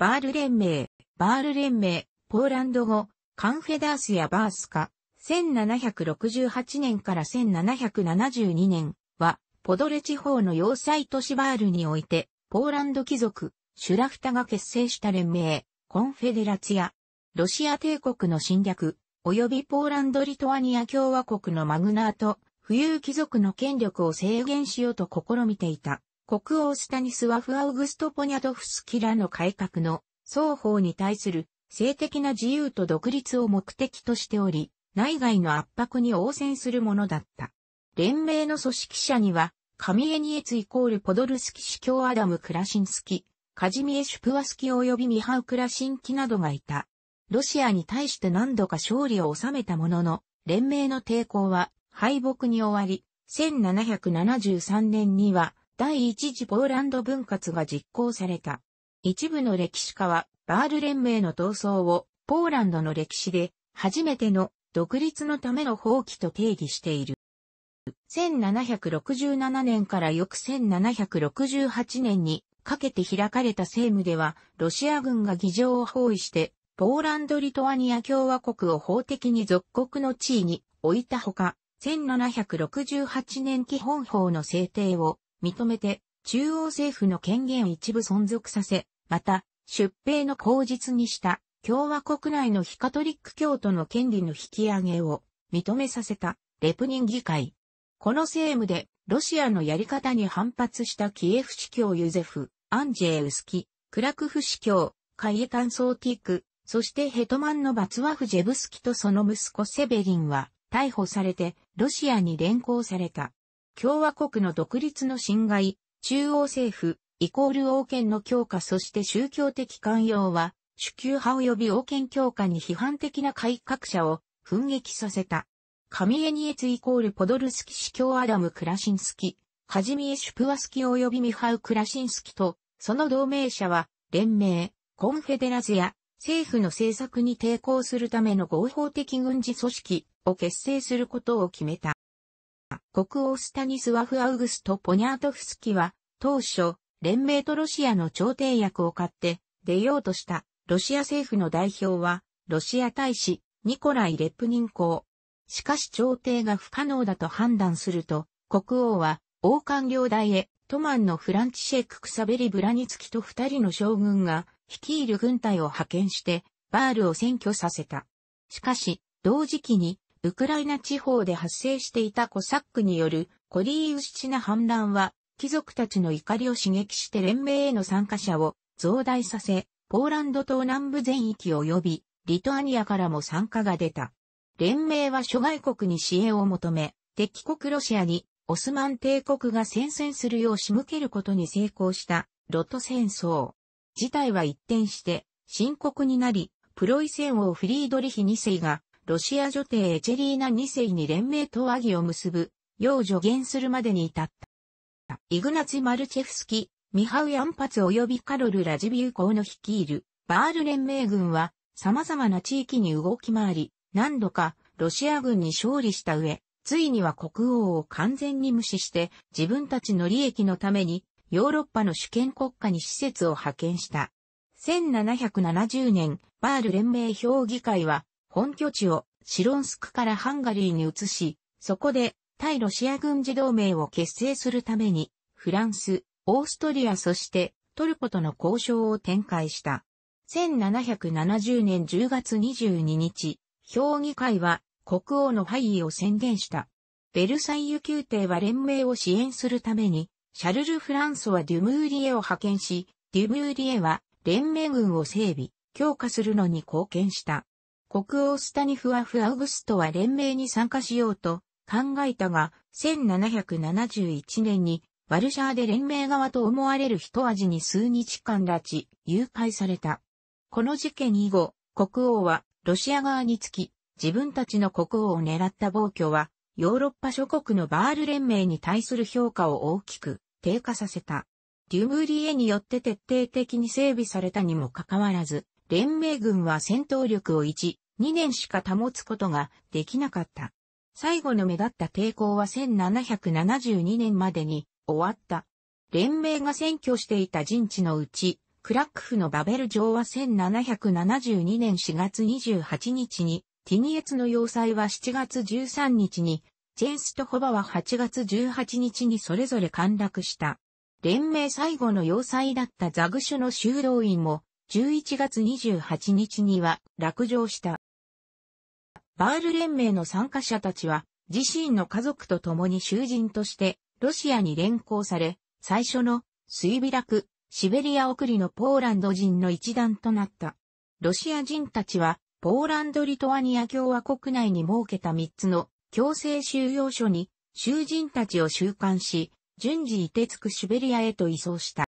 バール連盟、バール連盟、ポーランド語、カンフェダースやバースカ、1768年から1772年は、ポドレ地方の要塞都市バールにおいて、ポーランド貴族、シュラフタが結成した連盟、コンフェデラツヤ、ロシア帝国の侵略、及びポーランド・リトアニア共和国のマグナート、富裕貴族の権力を制限しようと試みていた。国王スタニスワフ・アウグスト・ポニャドフスキらの改革の双方に対する性的な自由と独立を目的としており、内外の圧迫に応戦するものだった。連盟の組織者には、カミエニエツイコールポドルスキ司教アダム・クラシンスキ、カジミエ・シュプワスキ及びミハウ・クラシンキなどがいた。ロシアに対して何度か勝利を収めたものの、連盟の抵抗は敗北に終わり、1773年には第一次ポーランド分割が実行された。一部の歴史家は、バール連盟の闘争を、ポーランドの歴史で、初めての独立のための放棄と定義している。1767年から翌1768年にかけて開かれた政務では、ロシア軍が議場を包囲して、ポーランド・リトアニア共和国を法的に属国の地位に置いたほか、1768年基本法の制定を認めて、中央政府の権限一部存続させ、また、出兵の口実にした共和国内のヒカトリック教徒の権利の引き上げを認めさせたレプニン議会。この政務でロシアのやり方に反発したキエフ司教ユゼフ、アンジェウスキ、クラクフ司教、カイエタンソーティク、そしてヘトマンのバツワフジェブスキとその息子セベリンは逮捕されてロシアに連行された。共和国の独立の侵害、中央政府、イコール王権の強化そして宗教的寛容は、主級派及び王権強化に批判的な改革者を奮撃させた。カミエニエツイコールポドルスキ司教アダム・クラシンスキ、ハジミエシュプワスキ及びミハウ・クラシンスキと、その同盟者は、連盟、コンフェデラズや、政府の政策に抵抗するための合法的軍事組織を結成することを決めた。国王スタニスワフ・アウグスト・ポニャートフスキは、当初、連盟とロシアの調停役を買って出ようとしたロシア政府の代表は、ロシア大使、ニコライ・レプニン公。しかし調停が不可能だと判断すると、国王は、王冠領代へ、トマンのフランチシェイク・クサベリ・ブラニツキと二人の将軍が、率いる軍隊を派遣して、バールを占拠させた。しかし、同時期に、ウクライナ地方で発生していたコサックによるコリーウシチナ反乱は、貴族たちの怒りを刺激して連盟への参加者を増大させ、ポーランド東南部全域及び、リトアニアからも参加が出た。連盟は諸外国に支援を求め、敵国ロシアにオスマン帝国が戦線するよう仕向けることに成功したロト戦争。事態は一転して深刻になり、プロイセン王フリードリヒ2世がロシア女帝エチェリーナ2世に連盟と和議を結ぶ、よう助言するまでに至った。イグナツ・マルチェフスキ、ミハウ・ヤンパツ及びカロル・ラジビュー公の率いる、バール連盟軍は、様々な地域に動き回り、何度か、ロシア軍に勝利した上、ついには国王を完全に無視して、自分たちの利益のために、ヨーロッパの主権国家に施設を派遣した。1770年、バール連盟評議会は、本拠地をシロンスクからハンガリーに移し、そこで対ロシア軍事同盟を結成するために、フランス、オーストリアそしてトルコとの交渉を展開した。1770年10月22日、評議会は国王の廃位を宣言した。ベルサイユ宮廷は連盟を支援するために、シャルル・フランソはデュムーリエを派遣し、デュムーリエは連盟軍を整備、強化するのに貢献した。国王スタニフアフ・アウグストは連盟に参加しようと考えたが、1771年にワルシャーで連盟側と思われる一味に数日間拉致、誘拐された。この事件以後、国王はロシア側につき、自分たちの国王を狙った暴挙は、ヨーロッパ諸国のバール連盟に対する評価を大きく低下させた。デュムリエによって徹底的に整備されたにもかかわらず、連盟軍は戦闘力を1、2年しか保つことができなかった。最後の目立った抵抗は1772年までに終わった。連盟が占拠していた陣地のうち、クラックフのバベル城は1772年4月28日に、ティニエツの要塞は7月13日に、チェンスとホバは8月18日にそれぞれ陥落した。連盟最後の要塞だったザグシュの修道院も11月28日には落城した。バール連盟の参加者たちは自身の家族と共に囚人としてロシアに連行され、最初の水開くシベリア送りのポーランド人の一団となった。ロシア人たちはポーランド・リトアニア共和国内に設けた3つの強制収容所に囚人たちを収監し、順次凍てつくシベリアへと移送した。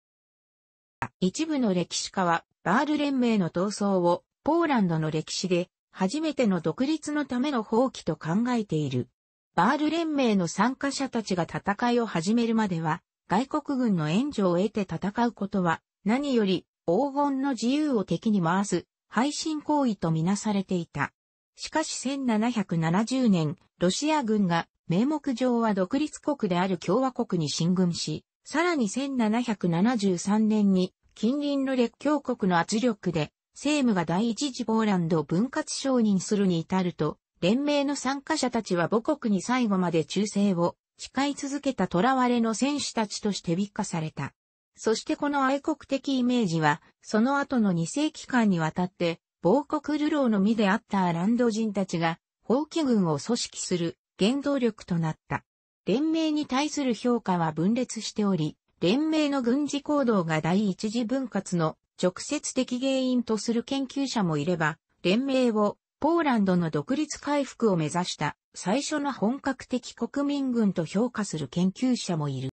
一部の歴史家はバール連盟の闘争をポーランドの歴史で初めての独立のための放棄と考えている。バール連盟の参加者たちが戦いを始めるまでは、外国軍の援助を得て戦うことは、何より黄金の自由を敵に回す、背信行為とみなされていた。しかし1770年、ロシア軍が名目上は独立国である共和国に進軍し、さらに1773年に近隣の列強国の圧力で、政務が第一次ポーランド分割承認するに至ると、連盟の参加者たちは母国に最後まで忠誠を誓い続けた囚われの戦士たちとして美化された。そしてこの愛国的イメージは、その後の2世紀間にわたって、亡国流浪の身であったアランド人たちが、放棄軍を組織する原動力となった。連盟に対する評価は分裂しており、連盟の軍事行動が第一次分割の直接的原因とする研究者もいれば、連盟をポーランドの独立回復を目指した最初の本格的国民軍と評価する研究者もいる。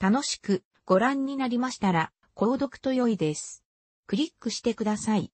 楽しくご覧になりましたら、購読と良いです。クリックしてください。